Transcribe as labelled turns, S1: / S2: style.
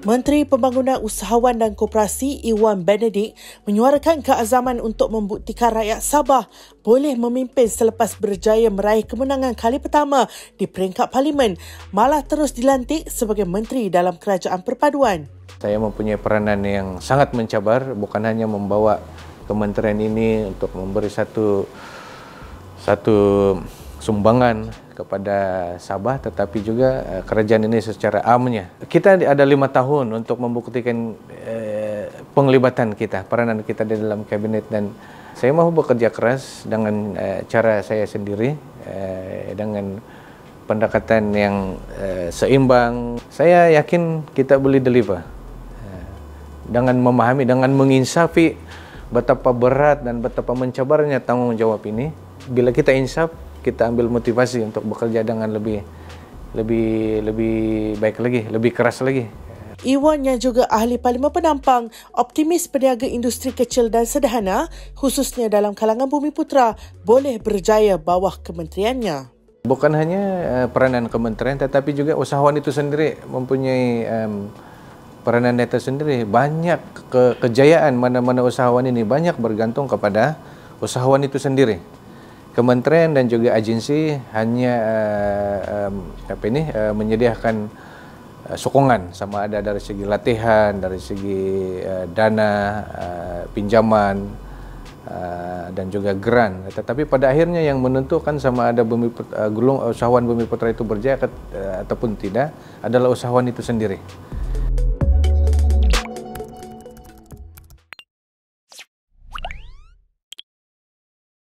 S1: Menteri Pembangunan Usahawan dan Koperasi Iwan Benedict menyuarakan keazaman untuk membuktikan rakyat Sabah boleh memimpin selepas berjaya meraih kemenangan kali pertama di peringkat parlimen malah terus dilantik sebagai menteri dalam kerajaan perpaduan.
S2: Saya mempunyai peranan yang sangat mencabar bukan hanya membawa kementerian ini untuk memberi satu satu sumbangan kepada Sabah tetapi juga uh, kerajaan ini secara amnya. Kita ada lima tahun untuk membuktikan uh, penglibatan kita, peranan kita di dalam kabinet dan saya mau bekerja keras dengan uh, cara saya sendiri uh, dengan pendekatan yang uh, seimbang. Saya yakin kita boleh deliver uh, dengan memahami, dengan menginsafi betapa berat dan betapa mencabarnya tanggung jawab ini. Bila kita insaf, kita ambil motivasi untuk bekerja dengan lebih lebih lebih baik lagi, lebih keras lagi.
S1: Iwan yang juga ahli Parlimen Penampang optimis peniaga industri kecil dan sederhana khususnya dalam kalangan Bumi Putra boleh berjaya bawah kementeriannya.
S2: Bukan hanya eh, peranan kementerian tetapi juga usahawan itu sendiri mempunyai um, peranan data sendiri. Banyak ke- kejayaan mana-mana usahawan ini banyak bergantung kepada usahawan itu sendiri. kementerian dan juga agensi hanya uh, um, apa ini uh, menyediakan uh, sokongan sama ada dari segi latihan, dari segi uh, dana, uh, pinjaman uh, dan juga grant. Tetapi pada akhirnya yang menentukan sama ada bumi uh, gulung usahawan bumi putra itu berjaya uh, ataupun tidak adalah usahawan itu sendiri.